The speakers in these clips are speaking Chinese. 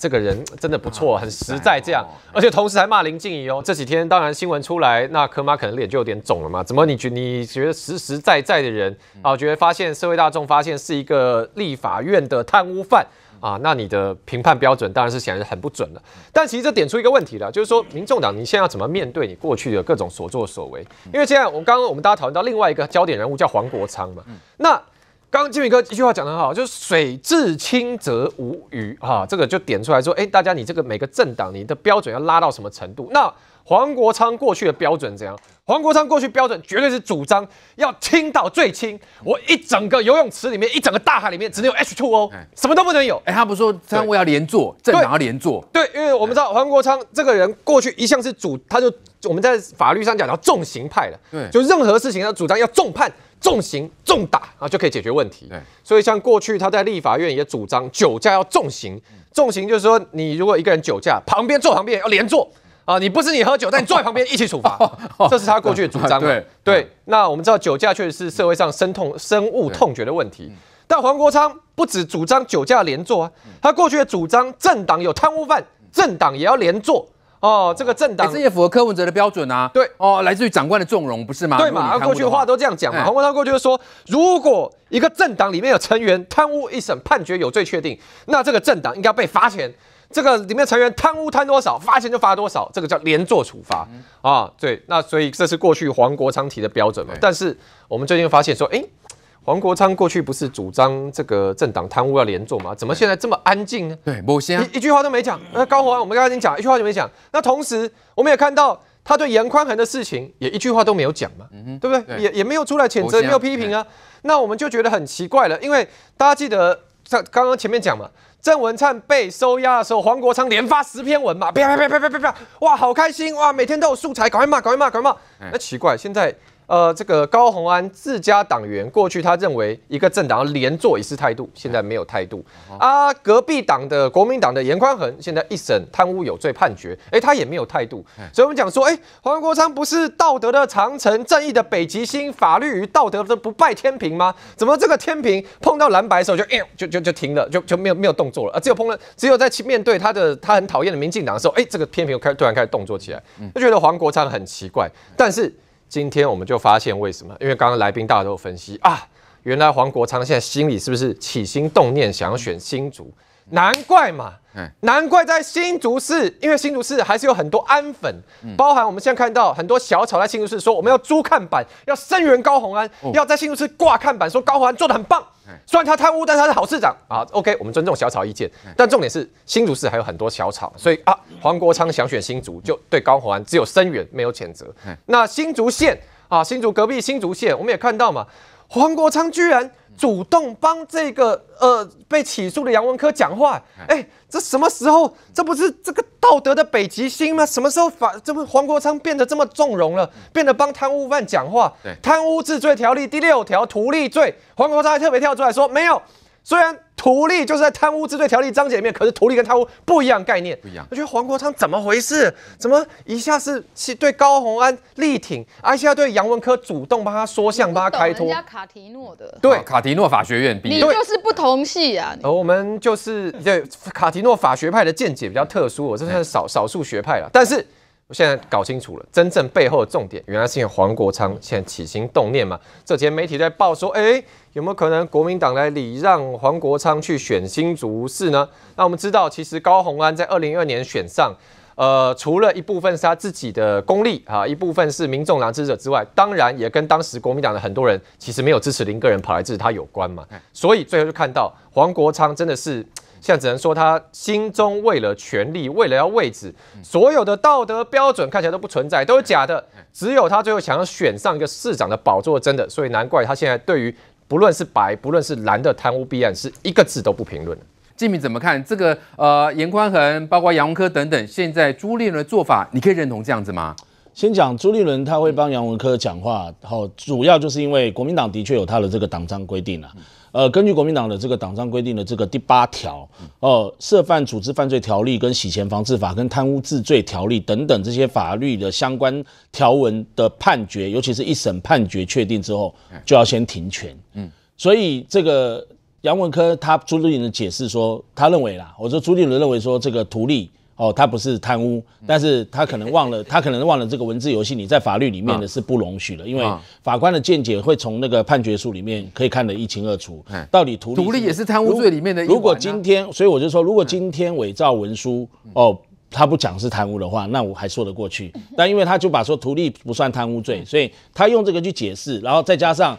这个人真的不错，很实在，这样，而且同时还骂林静怡哦。这几天当然新闻出来，那柯妈可能脸就有点肿了嘛？怎么你觉你觉得实实在在的人啊，觉得发现社会大众发现是一个立法院的贪污犯啊？那你的评判标准当然是显然很不准了。但其实这点出一个问题了，就是说民众党你现在要怎么面对你过去的各种所作所为？因为现在我刚刚我们大家讨论到另外一个焦点人物叫黄国昌嘛，那。刚金明哥一句话讲得好，就是水至清则无鱼啊，这个就点出来说，哎，大家你这个每个政党，你的标准要拉到什么程度？那。黄国昌过去的标准怎样？黄国昌过去标准绝对是主张要轻到最轻，我一整个游泳池里面，一整个大海里面，只能有 H2O，什么都不能有。哎，他不说他我要连坐，常要连坐？对，因为我们知道黄国昌这个人过去一向是主，他就我们在法律上讲叫重刑派的。对，就任何事情他主张要重判、重刑、重打啊，就可以解决问题。对，所以像过去他在立法院也主张酒驾要重刑，重刑就是说你如果一个人酒驾，旁边坐旁边要连坐。啊，你不是你喝酒，但你坐在旁边一起处罚，这是他过去的主张。对对，那我们知道酒驾确实是社会上深痛深恶痛绝的问题。但黄国昌不止主张酒驾连坐啊，他过去的主张政党有贪污犯，政党也要连坐哦。这个政党也符合柯文哲的标准啊。对哦，来自于长官的纵容不是吗？对嘛，他过去的话都这样讲嘛。黄国昌过去说，如果一个政党里面有成员贪污，一审判决有罪确定，那这个政党应该被罚钱。这个里面成员贪污贪多少，罚钱就罚多少，这个叫连坐处罚啊。对，那所以这是过去黄国昌提的标准嘛。但是我们最近发现说，哎，黄国昌过去不是主张这个政党贪污要连坐吗？怎么现在这么安静呢？对，不，一一句话都没讲。那高虹安，我们刚才已经讲一句话都没讲。那同时，我们也看到他对严宽恒的事情也一句话都没有讲嘛，对不对？也也没有出来谴责，没有批评啊。那我们就觉得很奇怪了，因为大家记得在刚刚前面讲嘛。郑文灿被收押的时候，黄国昌连发十篇文嘛，啪啪啪啪啪啪啪，哇，好开心哇，每天都有素材，赶快骂，赶快骂，赶快骂。那奇怪，现在。呃，这个高鸿安自家党员过去，他认为一个政党连坐也是态度，现在没有态度啊。隔壁党的国民党的严宽恒，现在一审贪污有罪判决，哎，他也没有态度。所以我们讲说，哎，黄国昌不是道德的长城、正义的北极星、法律与道德的不败天平吗？怎么这个天平碰到蓝白时候就哎，就就就停了，就就没有没有动作了啊？只有碰到只有在面对他的他很讨厌的民进党的时候，哎，这个天平开突然开始动作起来，就觉得黄国昌很奇怪，但是。今天我们就发现为什么？因为刚刚来宾大家都分析啊，原来黄国昌现在心里是不是起心动念，想要选新竹？难怪嘛，难怪在新竹市，因为新竹市还是有很多安粉，包含我们现在看到很多小草在新竹市说，我们要租看板，要声援高宏安，要在新竹市挂看板，说高宏安做的很棒，虽然他贪污，但他是好市长啊。OK，我们尊重小草意见，但重点是新竹市还有很多小草，所以啊，黄国昌想选新竹，就对高宏安只有声援，没有谴责。那新竹县啊，新竹隔壁新竹县，我们也看到嘛。黄国昌居然主动帮这个呃被起诉的杨文科讲话，哎，这什么时候？这不是这个道德的北极星吗？什么时候反？这不黄国昌变得这么纵容了，变得帮贪污犯讲话？对，贪污治罪条例第六条图利罪，黄国昌还特别跳出来说没有。虽然图利就是在贪污治罪条例章节里面，可是图利跟贪污不一样概念。不一样，我觉得黄国昌怎么回事？怎么一下是对高鸿安力挺，而且对杨文科主动帮他说相、帮他开脱？人家卡提诺的，对卡提诺法学院，你就是不同系啊。我们就是对卡提诺法学派的见解比较特殊，我算是少少数学派了。但是。我现在搞清楚了，真正背后的重点原来是因为黄国昌，现在起心动念嘛？这几天媒体在报说，哎，有没有可能国民党来礼让黄国昌去选新竹市呢？那我们知道，其实高虹安在二零二年选上，呃，除了一部分是他自己的功力啊，一部分是民众党支持之外，当然也跟当时国民党的很多人其实没有支持林个人跑来支持他有关嘛。所以最后就看到黄国昌真的是。现在只能说他心中为了权力，为了要位置，所有的道德标准看起来都不存在，都是假的。只有他最后想要选上一个市长的宝座，真的。所以难怪他现在对于不论是白不论是蓝的贪污弊案，是一个字都不评论了。金铭怎么看这个呃严宽恒，包括杨文科等等，现在朱立伦的做法，你可以认同这样子吗？先讲朱立伦，他会帮杨文科讲话，好，主要就是因为国民党的确有他的这个党章规定啊。呃，根据国民党的这个党章规定的这个第八条，哦，涉犯组织犯罪条例、跟洗钱防治法、跟贪污治罪条例等等这些法律的相关条文的判决，尤其是一审判决确定之后，就要先停权。嗯，所以这个杨文科他朱立伦解释说，他认为啦，我说朱立伦认为说这个图利。哦，他不是贪污，但是他可能忘了，他可能忘了这个文字游戏。你在法律里面的是不容许的，因为法官的见解会从那个判决书里面可以看得一清二楚，到底图独立也是贪污罪里面的。如果今天，所以我就说，如果今天伪造文书，哦，他不讲是贪污的话，那我还说得过去。但因为他就把说图利不算贪污罪，所以他用这个去解释，然后再加上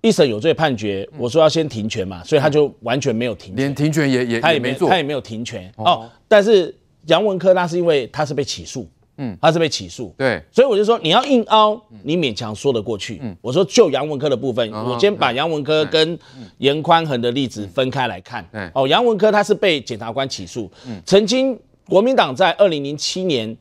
一审有罪判决，我说要先停权嘛，所以他就完全没有停权，连停权也也他也没做，他也没有停权哦，但是。杨文科，那是因为他是被起诉，嗯，他是被起诉，对，所以我就说你要硬凹，你勉强说得过去，嗯，我说就杨文科的部分，我先把杨文科跟严宽恒的例子分开来看，嗯，哦，杨文科他是被检察官起诉，嗯，曾经国民党在二零零七年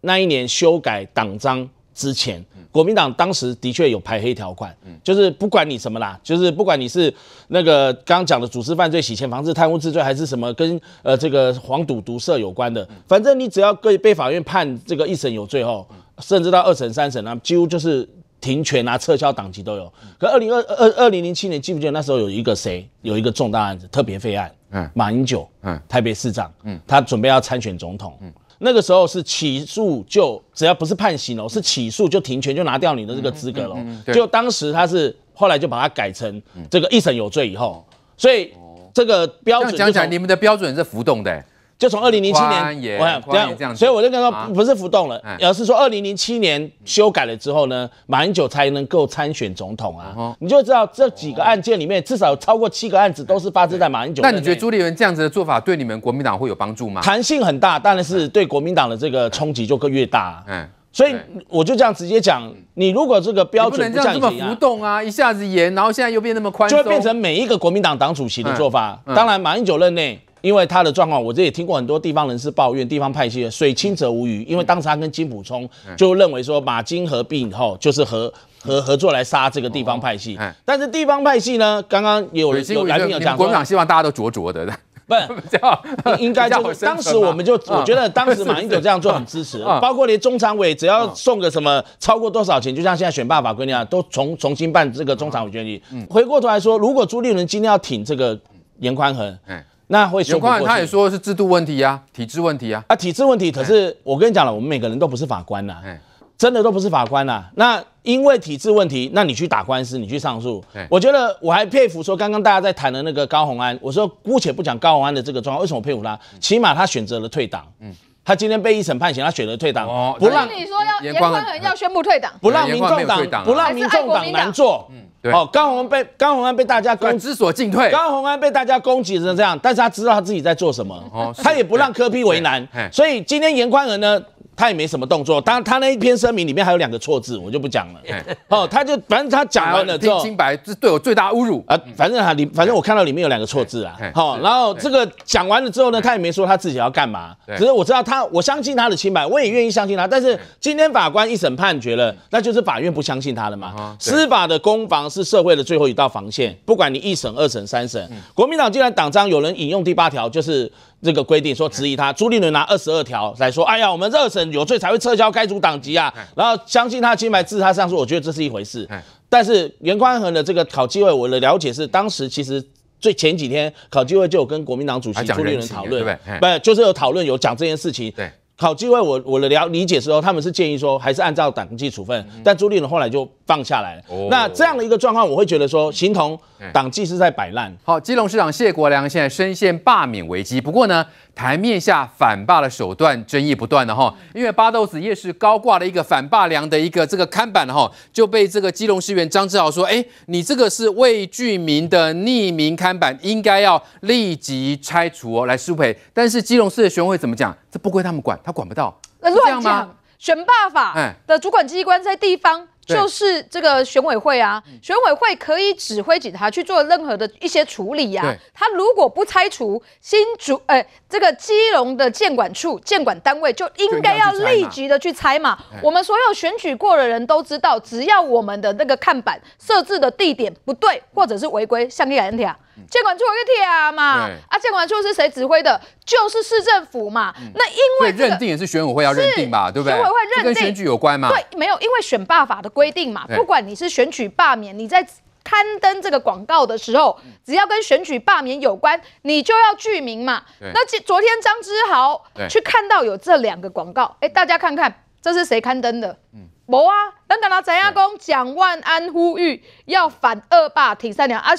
那一年修改党章。之前国民党当时的确有排黑条款，就是不管你什么啦，就是不管你是那个刚刚讲的组织犯罪、洗钱、防治贪污、之罪，还是什么跟呃这个黄赌毒色有关的，反正你只要被被法院判这个一审有罪后，甚至到二审、三审啊，几乎就是停权啊、撤销党籍都有。可二零二二二零零七年，记不记得那时候有一个谁有一个重大案子特别费案，嗯，马英九，嗯，台北市长，嗯，他准备要参选总统，嗯。那个时候是起诉就只要不是判刑哦，是起诉就停权就拿掉你的这个资格了。就当时他是后来就把它改成这个一审有罪以后，所以这个标准讲起来，你们的标准是浮动的。就从二零零七年，这样，所以我就跟他说，不是浮动了，而是说二零零七年修改了之后呢，马英九才能够参选总统啊。你就知道这几个案件里面，至少超过七个案子都是发生在马英九。那你觉得朱立伦这样子的做法对你们国民党会有帮助吗？弹性很大，当然是对国民党的这个冲击就更越大。嗯，所以我就这样直接讲，你如果这个标准不能这样这么浮动啊，一下子严，然后现在又变那么宽就会变成每一个国民党党主席的做法。当然，马英九任内。因为他的状况，我这也听过很多地方人士抱怨地方派系的水清则无鱼。因为当时他跟金普聪就认为说马金合并以后就是合合合作来杀这个地方派系。但是地方派系呢，刚刚有有来宾有讲，国民党希望大家都着着的，不叫 应该。当时我们就我觉得当时马英九这样做很支持，包括连中常委只要送个什么超过多少钱，就像现在选罢法规定啊，都重重新办这个中常委决议。回过头来说，如果朱立伦今天要挺这个严宽衡，那会有很他也说是制度问题呀，体制问题呀，啊，体制问题。可是我跟你讲了，我们每个人都不是法官呐，真的都不是法官呐。那因为体制问题，那你去打官司，你去上诉。我觉得我还佩服说，刚刚大家在谈的那个高宏安，我说姑且不讲高宏安的这个状况，为什么佩服他？起码他选择了退党。嗯。他今天被一审判刑，他选择退党，不让。你说要严宽仁要宣布退党，不让民众党，不让民众党难做。嗯，对。好，被高红安被大家攻之所进退，高红安被大家攻击成这样，但是他知道他自己在做什么，他也不让柯批为难，所以今天严宽仁呢？他也没什么动作，他他那一篇声明里面还有两个错字，我就不讲了。哦，他就反正他讲完了之后，清白是对我最大侮辱啊。反正啊，你反正我看到里面有两个错字啊。好，然后这个讲完了之后呢，他也没说他自己要干嘛，只是我知道他，我相信他的清白，我也愿意相信他。但是今天法官一审判决了，那就是法院不相信他了嘛。司法的攻防是社会的最后一道防线，不管你一审、二审、三审，国民党既然党章有人引用第八条，就是。这个规定说质疑他，朱立伦拿二十二条来说，哎呀，我们二审有罪才会撤销该组党籍啊，然后相信他清白，自他上诉，我觉得这是一回事。但是袁宽衡的这个考机会，我的了解是，当时其实最前几天考机会就有跟国民党主席朱立伦讨论，对，不就是有讨论有讲这件事情，对。好，机会我我的了理解是说，他们是建议说还是按照党纪处分，但朱立伦后来就放下来了。那这样的一个状况，我会觉得说，形同党纪是在摆烂。好，基隆市长谢国良现在深陷罢免危机，不过呢，台面下反罢的手段争议不断的哈，因为巴豆子夜市高挂了一个反罢梁的一个这个看板哈，就被这个基隆市议员张志豪说，哎，你这个是未具名的匿名看板，应该要立即拆除哦，来输赔。但是基隆市的选委会怎么讲？这不归他们管。他管不到，乱讲，选罢法的主管机关在地方。就是这个选委会啊，选委会可以指挥警察去做任何的一些处理呀。他如果不拆除新竹，哎，这个基隆的监管处、监管单位就应该要立即的去拆嘛。我们所有选举过的人都知道，只要我们的那个看板设置的地点不对，或者是违规，像第二条，监管处有啊嘛。啊，监管处是谁指挥的？就是市政府嘛。那因为认定也是选委会要认定吧，对不对？选委会认定跟选举有关嘛？对，没有，因为选罢法的。规定嘛，不管你是选举罢免，你在刊登这个广告的时候，只要跟选举罢免有关，你就要具名嘛。那昨天张之豪去看到有这两个广告，哎，大家看看这是谁刊登的？某啊，等等啊，翟亚公蒋万安呼吁要反恶霸、挺善良啊！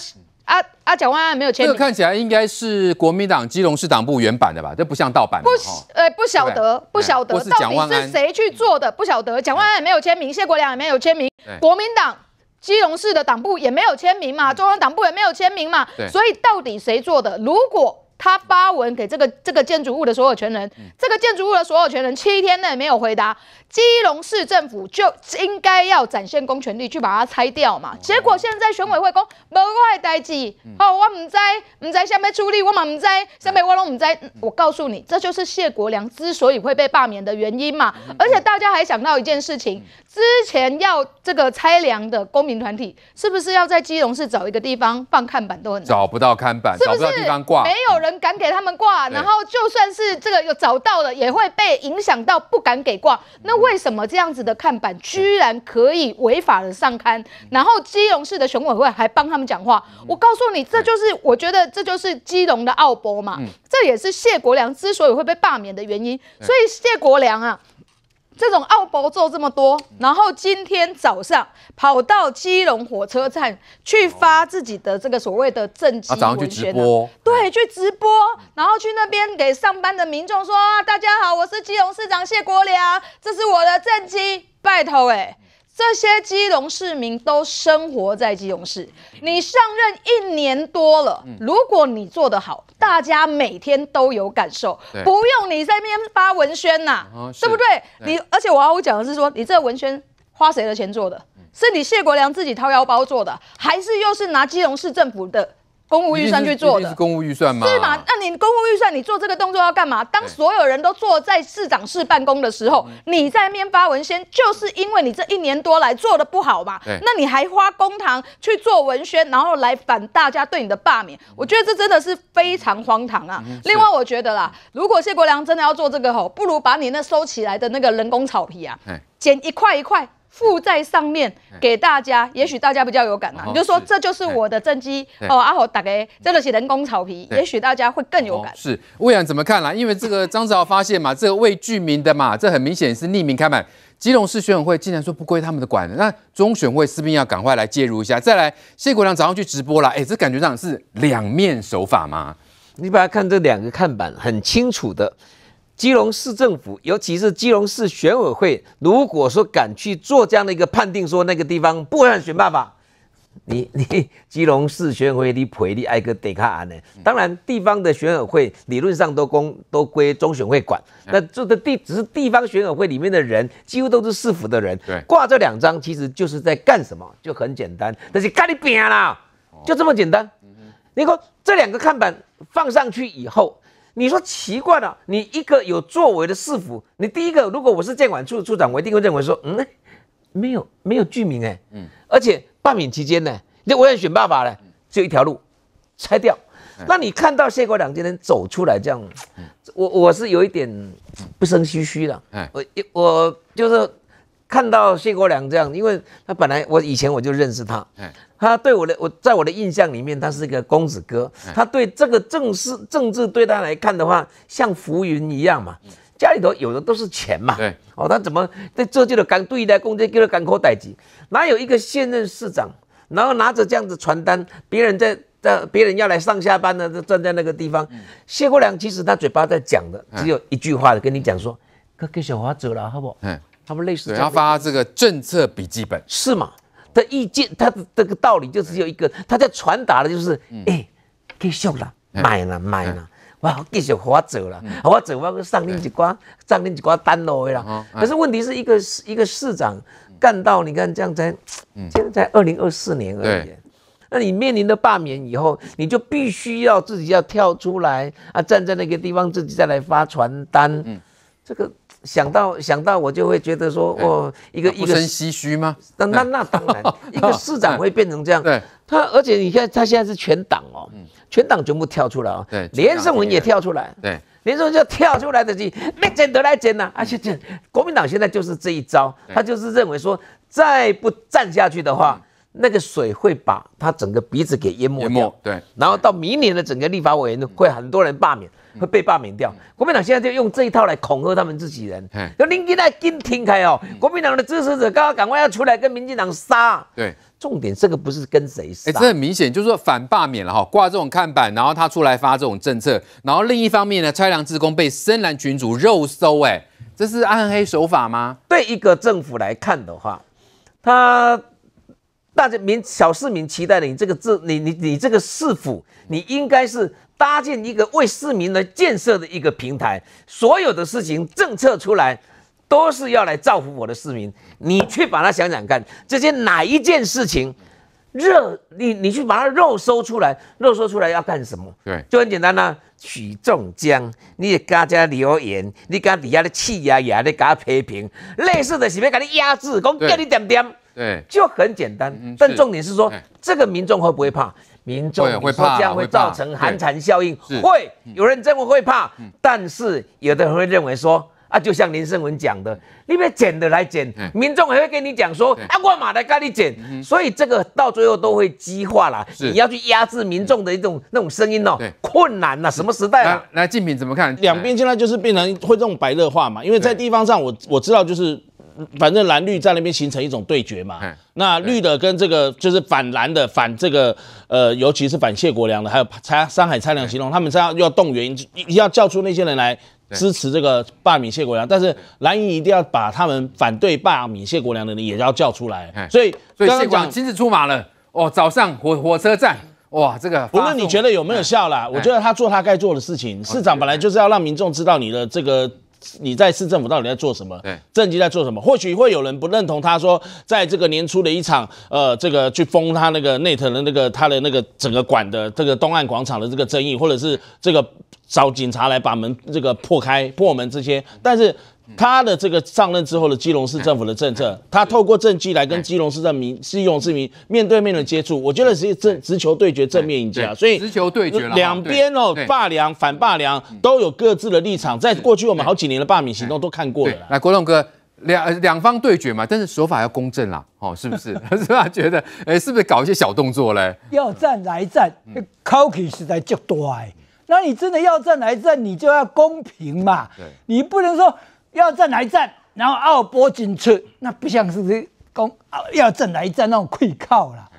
啊啊！蒋万安没有签名，这个看起来应该是国民党基隆市党部原版的吧？这不像盗版。不，呃，不晓得，不晓得到底是谁去做的？不晓得，蒋万安也没有签名，谢国良也没有签名，国民党基隆市的党部也没有签名嘛，中央党部也没有签名嘛。所以到底谁做的？如果他发文给这个这个建筑物的所有权人，这个建筑物的所有权人七天内没有回答，基隆市政府就应该要展现公权力去把它拆掉嘛。结果现在选委会讲，无的代志，哦，我唔知，唔知下面处理，我嘛唔知，下面我拢唔知。我告诉你，这就是谢国良之所以会被罢免的原因嘛。而且大家还想到一件事情。之前要这个拆梁的公民团体，是不是要在基隆市找一个地方放看板都很难？找不到看板，找不到地方挂，没有人敢给他们挂。然后就算是这个有找到了，也会被影响到不敢给挂。那为什么这样子的看板居然可以违法的上刊？然后基隆市的选委会还帮他们讲话。我告诉你，这就是我觉得这就是基隆的奥博嘛。这也是谢国良之所以会被罢免的原因。所以谢国良啊。这种奥博做这么多，然后今天早上跑到基隆火车站去发自己的这个所谓的政绩，早上去直播，对，去直播，然后去那边给上班的民众说：“大家好，我是基隆市长谢国良，这是我的政绩，拜托诶。”这些基隆市民都生活在基隆市。你上任一年多了，如果你做得好，大家每天都有感受，不用你那边发文宣呐，对不对？你而且我要讲的是说，你这个文宣花谁的钱做的？是你谢国良自己掏腰包做的，还是又是拿基隆市政府的？公务预算去做的，是公务预算吗？是吗？那你公务预算，你做这个动作要干嘛？当所有人都坐在市长室办公的时候，你在面发文宣，就是因为你这一年多来做的不好嘛。那你还花公堂去做文宣，然后来反大家对你的罢免，我觉得这真的是非常荒唐啊。另外，我觉得啦，如果谢国良真的要做这个吼，不如把你那收起来的那个人工草皮啊，剪一块一块。附在上面给大家，也许大家比较有感啊。你就说这就是我的政绩哦，阿豪打给真的是人工草皮，也许大家会更有感。是魏扬怎么看了？因为这个张子豪发现嘛，这个未具名的嘛，这很明显是匿名开板。基隆市选委会竟然说不归他们的管，那中选会是不是要赶快来介入一下？再来谢国良早上去直播了，哎，这感觉上是两面手法吗？你把它看这两个看板，很清楚的。基隆市政府，尤其是基隆市选委会，如果说敢去做这样的一个判定，说那个地方不按选办法，你 你基隆市选委会的赔你挨格得卡安呢？当然，地方的选委会理论上都公都归中选会管。那这的地只是地方选委会里面的人，几乎都是市府的人。挂这两张其实就是在干什么？就很简单，那是看你拼啦，就这么简单。你说这两个看板放上去以后。你说奇怪了，你一个有作为的市府，你第一个，如果我是监管处处长，我一定会认为说，嗯，没有没有居民哎，嗯，而且罢免期间呢，那我要选办法呢，有一条路，拆掉。那你看到谢国梁今天走出来这样，我我是有一点不生嘘嘘了，我我就是看到谢国梁这样，因为他本来我以前我就认识他，他对我的，我在我的印象里面，他是一个公子哥。他对这个政事、政治对他来看的话，像浮云一样嘛。家里头有的都是钱嘛。对哦，他怎么在这就的干？对待工作，就是干口呆级。哪有一个现任市长，然后拿着这样子传单，别人在在别人要来上下班呢，就站在那个地方。谢国良其实他嘴巴在讲的，只有一句话的跟你讲说，可给小华走了好不？嗯，他们类似。要发这个政策笔记本是吗？的意见，他的这个道理就只有一个，他在传达的就是，哎，可以收了，买了，买了，哇，继续划走了，划走，我要上另一挂，上另一挂单了，可是问题是一个市一个市长干到你看这样才，现在才二零二四年而已，那你面临的罢免以后，你就必须要自己要跳出来啊，站在那个地方自己再来发传单，嗯，这个。想到想到，我就会觉得说，哦，一个一个唏嘘吗？那那那当然，一个市长会变成这样。对，他而且你看，他现在是全党哦，全党全部跳出来对，连胜文也跳出来，对，连胜文就跳出来的急，没捡都来捡呐，而且这国民党现在就是这一招，他就是认为说，再不站下去的话，那个水会把他整个鼻子给淹没掉。对，然后到明年的整个立法委员会，很多人罢免。会被罢免掉。国民党现在就用这一套来恐吓他们自己人。嗯，就林金泰今听开哦，国民党的支持者，刚刚赶快要出来跟民进党杀。对，重点这个不是跟谁杀，这很明显就是说反罢免了哈，挂这种看板，然后他出来发这种政策，然后另一方面呢，拆梁职工被深蓝群主肉搜，哎，这是暗黑手法吗？对一个政府来看的话，他大家民小市民期待的，你这个政，你你你这个市府，你应该是。搭建一个为市民来建设的一个平台，所有的事情政策出来都是要来造福我的市民。你去把它想想看，这些哪一件事情热？你你去把它肉收出来，肉收出来要干什么？对，就很简单啦。许仲江，你加加留言，你加底下的气压压咧，加批评，类似的是要给你压制，讲叫你点点，对，就很简单。但重点是说，这个民众会不会怕？民众会怕，这样会造成寒蝉效应，会有人这么会怕。但是有的人会认为说，啊，就像林胜文讲的，你被剪的来剪，民众还会跟你讲说，啊，我马来跟你剪，所以这个到最后都会激化了，你要去压制民众的一种那种声音哦，困难呐，什么时代啊？来，竞品怎么看？两边现在就是变成会这种白热化嘛，因为在地方上，我我知道就是。反正蓝绿在那边形成一种对决嘛，那绿的跟这个就是反蓝的反这个呃，尤其是反谢国梁的，还有蔡山海蔡良形容，他们要要动员，要叫出那些人来支持这个罢免谢国梁，但是蓝营一定要把他们反对罢免谢国梁的人也要叫出来。所以所以刚刚讲亲自出马了，哦，早上火火车站，哇，这个不论你觉得有没有效啦，我觉得他做他该做的事情，市长本来就是要让民众知道你的这个。你在市政府到底在做什么？政绩在做什么？或许会有人不认同，他说，在这个年初的一场呃，这个去封他那个内藤的那个他的那个整个馆的这个东岸广场的这个争议，或者是这个找警察来把门这个破开破门这些，但是。他的这个上任之后的基隆市政府的政策，他透过政绩来跟基隆市民、市勇市民面对面的接触，我觉得是正直球对决正面赢家，所以直球对决，两边哦霸梁反霸梁都有各自的立场，在过去我们好几年的罢免行动都看过了。来，国栋哥，两两方对决嘛，但是手法要公正啦，哦，是不是？是吧？觉得哎，是不是搞一些小动作嘞？要战来战，Kookie 实在较多哎。那你真的要战来战，你就要公平嘛，对，你不能说。要战来战，然后奥波金去，那不像是公要战来战那种溃靠了。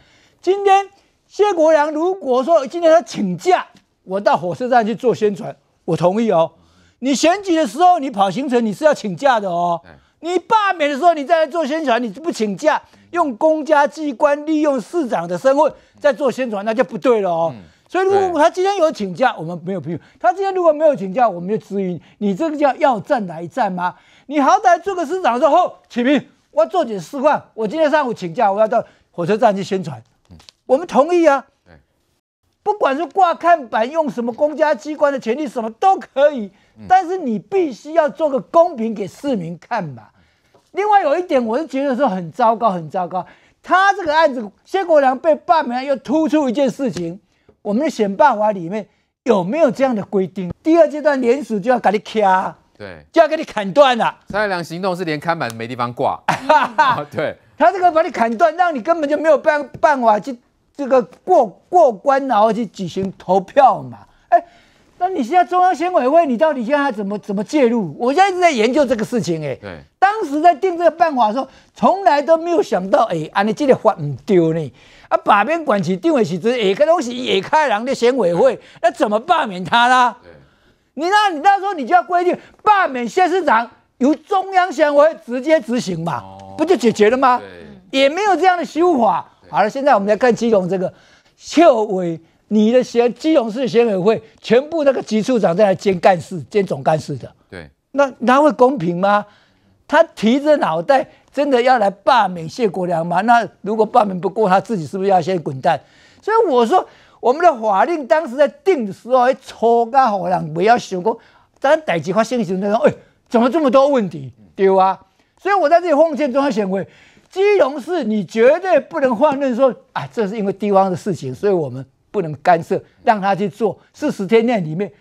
今天谢国良如果说今天他请假，我到火车站去做宣传，我同意哦。你选举的时候你跑行程你是要请假的哦。你罢免的时候你再来做宣传你不请假，用公家机关利用市长的身份在做宣传，那就不对了哦。所以，如果他今天有请假，我们没有批；他今天如果没有请假，我们就质疑你。这个叫要战来战吗？你好歹做个市长说：“哦，启明，我要做点示范。我今天上午请假，我要到火车站去宣传。”嗯，我们同意啊。对，不管是挂看板用什么公家机关的权利，什么都可以。但是你必须要做个公平给市民看吧。另外有一点，我是觉得说很糟糕，很糟糕。他这个案子，谢国良被罢免，又突出一件事情。我们的选办法里面有没有这样的规定？第二阶段连署就要给你掐，对，就要给你砍断了。三二两行动是连看板没地方挂，对，他这个把你砍断，让你根本就没有办办法去这个过过关，然后去举行投票嘛。哎，那你现在中央选委会，你到底现在怎么怎么介入？我现在一直在研究这个事情，哎，对，当时在定这个办法的时候，从来都没有想到，哎，安尼这个法唔丢呢。他把边管起、定位起，只也一个东西，也个党的选委会，那怎么罢免他呢？你那你那时候你就要规定罢免县市长由中央选委直接执行嘛，不就解决了吗？也没有这样的修法。好了，现在我们来看基隆这个县委，你的县基隆市选委会全部那个基处长在兼干事、兼总干事的，对，那哪会公平吗？他提着脑袋。真的要来罢免谢国良吗？那如果罢免不过，他自己是不是要先滚蛋？所以我说，我们的法令当时在定的时候，粗加好人不要想讲，等代志发生的时候，哎，怎么这么多问题？对啊，所以我在这里奉劝中央贤位，基隆市你绝对不能放任说啊，这是因为地方的事情，所以我们不能干涉，让他去做。四十天内里面，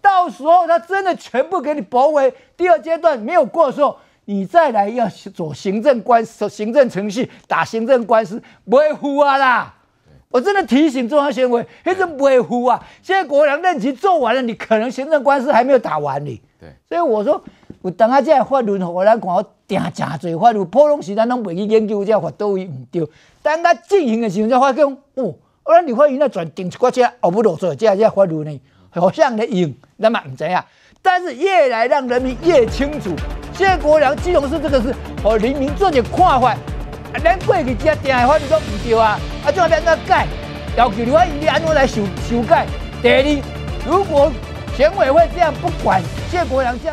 到时候他真的全部给你驳回，第二阶段没有过候。你再来要走行政官司、行政程序打行政官司，不会服啊啦！我真的提醒中央县委，一定不会服啊！现在国良任期做完了，你可能行政官司还没有打完呢。对，所以我说，我等下再法律，轮，我来管我定真多。法律，普通时间拢未去研究一下，换到位唔对。等他进行的时候，才发觉哦，我你法院那转定出国家，我不老做这这法律呢，好像咧用，那么唔知呀。但是越来让人民越清楚。谢国良基隆市这个是和林明俊的看法，连过去只定法律都不对啊，啊，怎么安怎改，要求另外安怎来修修改。第二，如果选委会这样不管，谢国良这样。